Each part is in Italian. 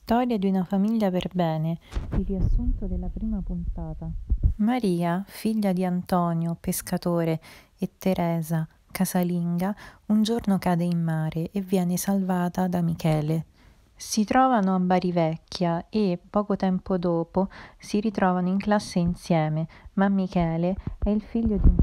Storia di una famiglia per bene, il riassunto della prima puntata. Maria, figlia di Antonio, pescatore, e Teresa, casalinga, un giorno cade in mare e viene salvata da Michele. Si trovano a Barivecchia e, poco tempo dopo, si ritrovano in classe insieme, ma Michele è il figlio di un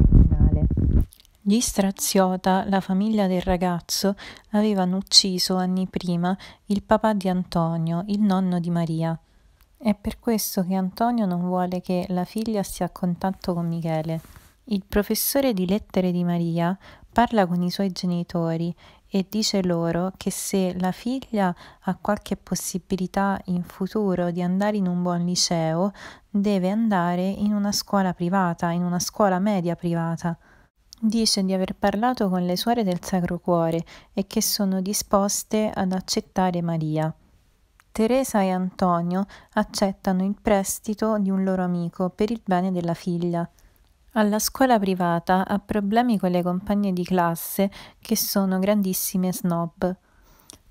gli Straziota, la famiglia del ragazzo, avevano ucciso anni prima il papà di Antonio, il nonno di Maria. È per questo che Antonio non vuole che la figlia sia a contatto con Michele. Il professore di lettere di Maria parla con i suoi genitori e dice loro che se la figlia ha qualche possibilità in futuro di andare in un buon liceo, deve andare in una scuola privata, in una scuola media privata. Dice di aver parlato con le suore del Sacro Cuore e che sono disposte ad accettare Maria. Teresa e Antonio accettano il prestito di un loro amico per il bene della figlia. Alla scuola privata ha problemi con le compagne di classe che sono grandissime snob.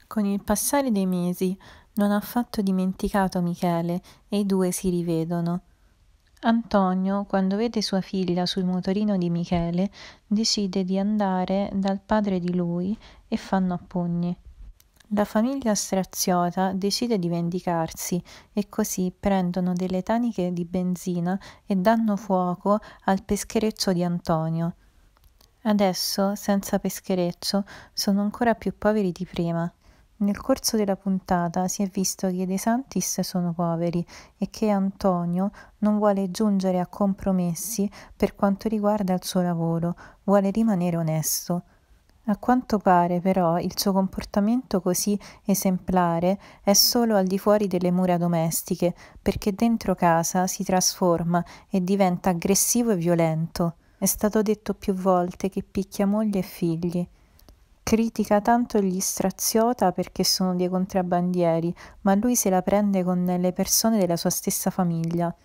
Con il passare dei mesi non ha affatto dimenticato Michele e i due si rivedono. Antonio, quando vede sua figlia sul motorino di Michele, decide di andare dal padre di lui e fanno a pugni. La famiglia straziota decide di vendicarsi e così prendono delle taniche di benzina e danno fuoco al peschereccio di Antonio. Adesso, senza peschereccio, sono ancora più poveri di prima. Nel corso della puntata si è visto che i De Santis sono poveri e che Antonio non vuole giungere a compromessi per quanto riguarda il suo lavoro, vuole rimanere onesto. A quanto pare però il suo comportamento così esemplare è solo al di fuori delle mura domestiche, perché dentro casa si trasforma e diventa aggressivo e violento. È stato detto più volte che picchia moglie e figli. Critica tanto gli straziota perché sono dei contrabbandieri, ma lui se la prende con le persone della sua stessa famiglia.